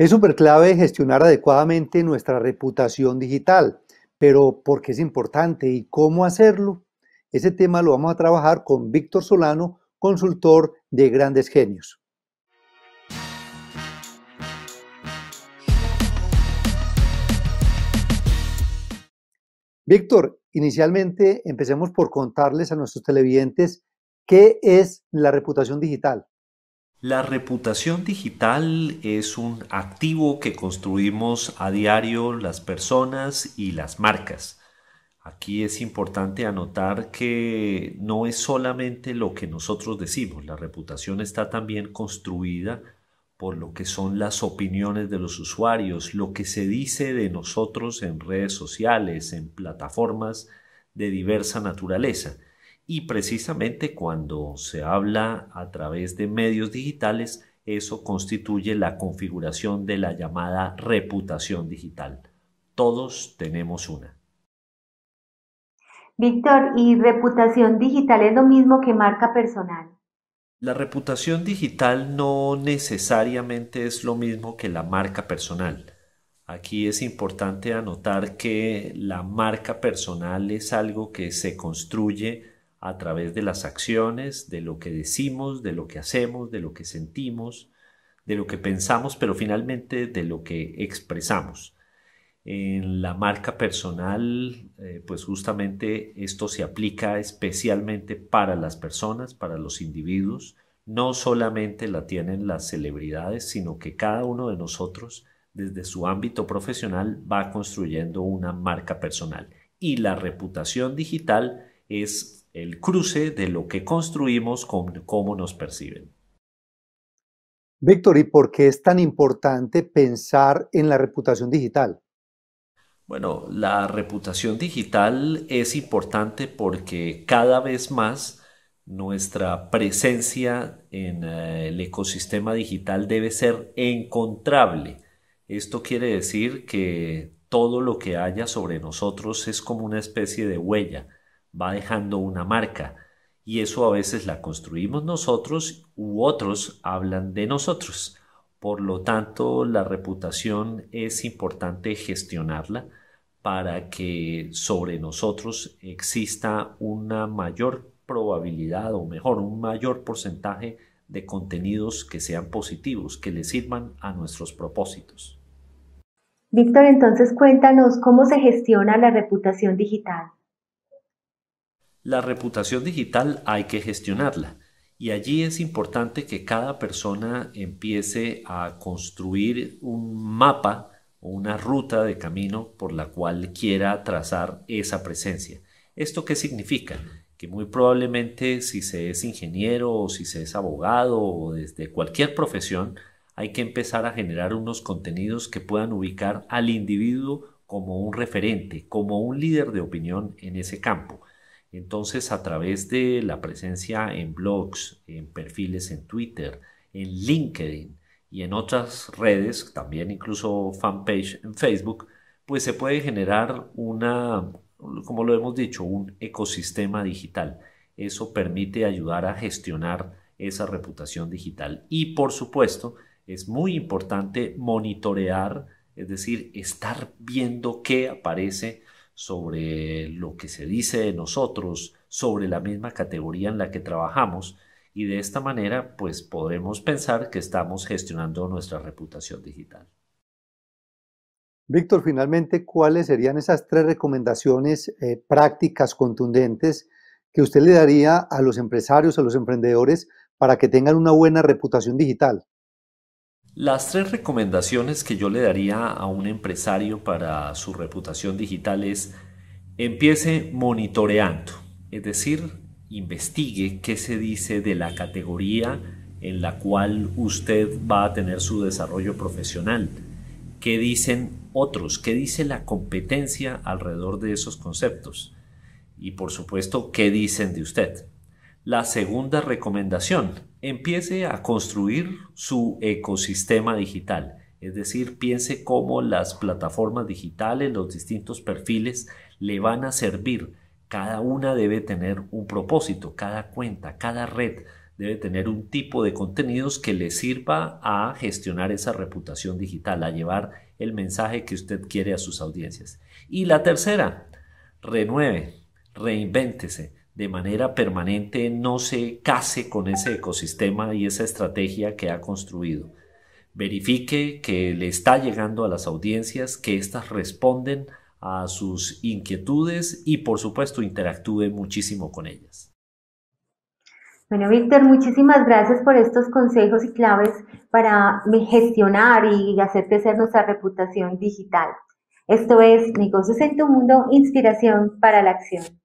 Es súper clave gestionar adecuadamente nuestra reputación digital, pero ¿por qué es importante y cómo hacerlo? Ese tema lo vamos a trabajar con Víctor Solano, consultor de grandes genios. Víctor, inicialmente empecemos por contarles a nuestros televidentes qué es la reputación digital. La reputación digital es un activo que construimos a diario las personas y las marcas. Aquí es importante anotar que no es solamente lo que nosotros decimos, la reputación está también construida por lo que son las opiniones de los usuarios, lo que se dice de nosotros en redes sociales, en plataformas de diversa naturaleza. Y precisamente cuando se habla a través de medios digitales, eso constituye la configuración de la llamada reputación digital. Todos tenemos una. Víctor, ¿y reputación digital es lo mismo que marca personal? La reputación digital no necesariamente es lo mismo que la marca personal. Aquí es importante anotar que la marca personal es algo que se construye a través de las acciones, de lo que decimos, de lo que hacemos, de lo que sentimos, de lo que pensamos, pero finalmente de lo que expresamos. En la marca personal, eh, pues justamente esto se aplica especialmente para las personas, para los individuos. No solamente la tienen las celebridades, sino que cada uno de nosotros, desde su ámbito profesional, va construyendo una marca personal. Y la reputación digital es el cruce de lo que construimos con cómo nos perciben. Víctor, ¿y por qué es tan importante pensar en la reputación digital? Bueno, la reputación digital es importante porque cada vez más nuestra presencia en eh, el ecosistema digital debe ser encontrable. Esto quiere decir que todo lo que haya sobre nosotros es como una especie de huella va dejando una marca y eso a veces la construimos nosotros u otros hablan de nosotros. Por lo tanto, la reputación es importante gestionarla para que sobre nosotros exista una mayor probabilidad o mejor, un mayor porcentaje de contenidos que sean positivos, que le sirvan a nuestros propósitos. Víctor, entonces cuéntanos cómo se gestiona la reputación digital. La reputación digital hay que gestionarla y allí es importante que cada persona empiece a construir un mapa o una ruta de camino por la cual quiera trazar esa presencia. ¿Esto qué significa? Que muy probablemente si se es ingeniero o si se es abogado o desde cualquier profesión, hay que empezar a generar unos contenidos que puedan ubicar al individuo como un referente, como un líder de opinión en ese campo entonces, a través de la presencia en blogs, en perfiles en Twitter, en LinkedIn y en otras redes, también incluso fanpage en Facebook, pues se puede generar una, como lo hemos dicho, un ecosistema digital. Eso permite ayudar a gestionar esa reputación digital. Y por supuesto, es muy importante monitorear, es decir, estar viendo qué aparece sobre lo que se dice de nosotros, sobre la misma categoría en la que trabajamos y de esta manera pues podremos pensar que estamos gestionando nuestra reputación digital. Víctor, finalmente, ¿cuáles serían esas tres recomendaciones eh, prácticas contundentes que usted le daría a los empresarios, a los emprendedores, para que tengan una buena reputación digital? Las tres recomendaciones que yo le daría a un empresario para su reputación digital es empiece monitoreando, es decir, investigue qué se dice de la categoría en la cual usted va a tener su desarrollo profesional, qué dicen otros, qué dice la competencia alrededor de esos conceptos y por supuesto qué dicen de usted. La segunda recomendación, empiece a construir su ecosistema digital. Es decir, piense cómo las plataformas digitales, los distintos perfiles le van a servir. Cada una debe tener un propósito, cada cuenta, cada red debe tener un tipo de contenidos que le sirva a gestionar esa reputación digital, a llevar el mensaje que usted quiere a sus audiencias. Y la tercera, renueve, reinvéntese de manera permanente no se case con ese ecosistema y esa estrategia que ha construido. Verifique que le está llegando a las audiencias, que éstas responden a sus inquietudes y por supuesto interactúe muchísimo con ellas. Bueno, Víctor, muchísimas gracias por estos consejos y claves para gestionar y hacer crecer nuestra reputación digital. Esto es Negocios en tu Mundo, Inspiración para la Acción.